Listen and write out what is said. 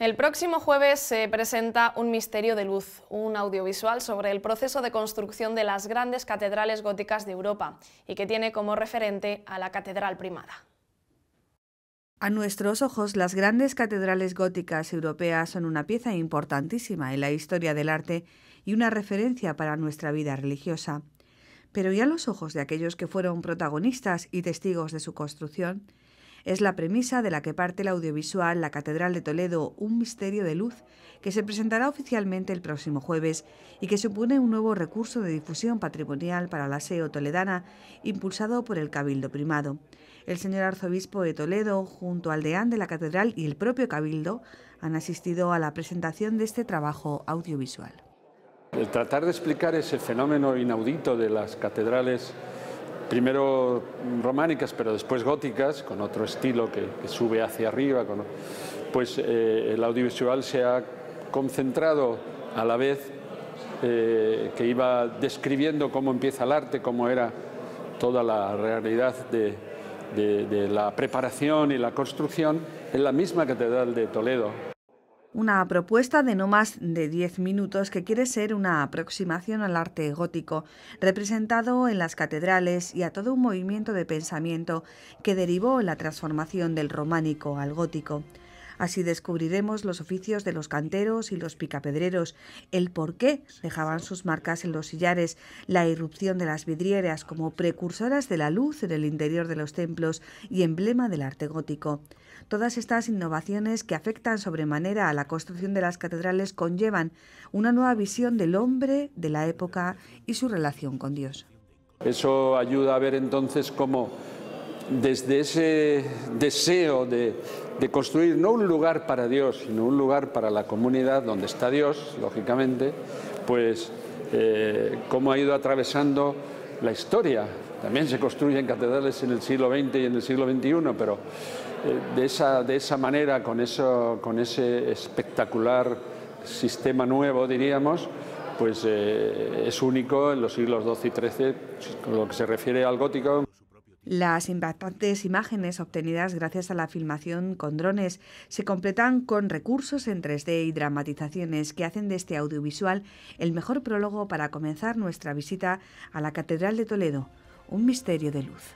El próximo jueves se presenta Un misterio de luz, un audiovisual sobre el proceso de construcción de las grandes catedrales góticas de Europa y que tiene como referente a la Catedral Primada. A nuestros ojos, las grandes catedrales góticas europeas son una pieza importantísima en la historia del arte y una referencia para nuestra vida religiosa. Pero ya a los ojos de aquellos que fueron protagonistas y testigos de su construcción? Es la premisa de la que parte el audiovisual La Catedral de Toledo, un misterio de luz, que se presentará oficialmente el próximo jueves y que supone un nuevo recurso de difusión patrimonial para la SEO toledana, impulsado por el Cabildo Primado. El señor arzobispo de Toledo, junto al deán de la catedral y el propio Cabildo, han asistido a la presentación de este trabajo audiovisual. El tratar de explicar ese fenómeno inaudito de las catedrales primero románicas, pero después góticas, con otro estilo que, sube hacia arriba, pues eh, el audiovisual se ha concentrado a la vez eh, que iba describiendo cómo empieza el arte, cómo era toda la realidad de la preparación y la construcción, en la misma catedral de Toledo, una propuesta de no más de 10 minutos que quiere ser una aproximación al arte gótico, representado en las catedrales y a todo un movimiento de pensamiento que derivó en la transformación del románico al gótico. Así descubriremos los oficios de los canteros y los picapedreros, el por qué dejaban sus marcas en los sillares, la irrupción de las vidrieras como precursoras de la luz en el interior de los templos y emblema del arte gótico. Todas estas innovaciones que afectan sobremanera a la construcción de las catedrales conllevan una nueva visión del hombre, de la época y su relación con Dios. Eso ayuda a ver entonces cómo desde ese deseo de, construir no un lugar para Dios, sino un lugar para la comunidad donde está Dios, lógicamente, pues eh, cómo ha ido atravesando la historia. También se construyen catedrales en el siglo XX y en el siglo XXI, pero eh, de, esa, de esa manera, con, eso, con ese espectacular sistema nuevo, diríamos, pues eh, es único en los siglos XII y XIII, con lo que se refiere al gótico. Las impactantes imágenes obtenidas gracias a la filmación con drones se completan con recursos en 3D y dramatizaciones que hacen de este audiovisual el mejor prólogo para comenzar nuestra visita a la Catedral de Toledo, un misterio de luz.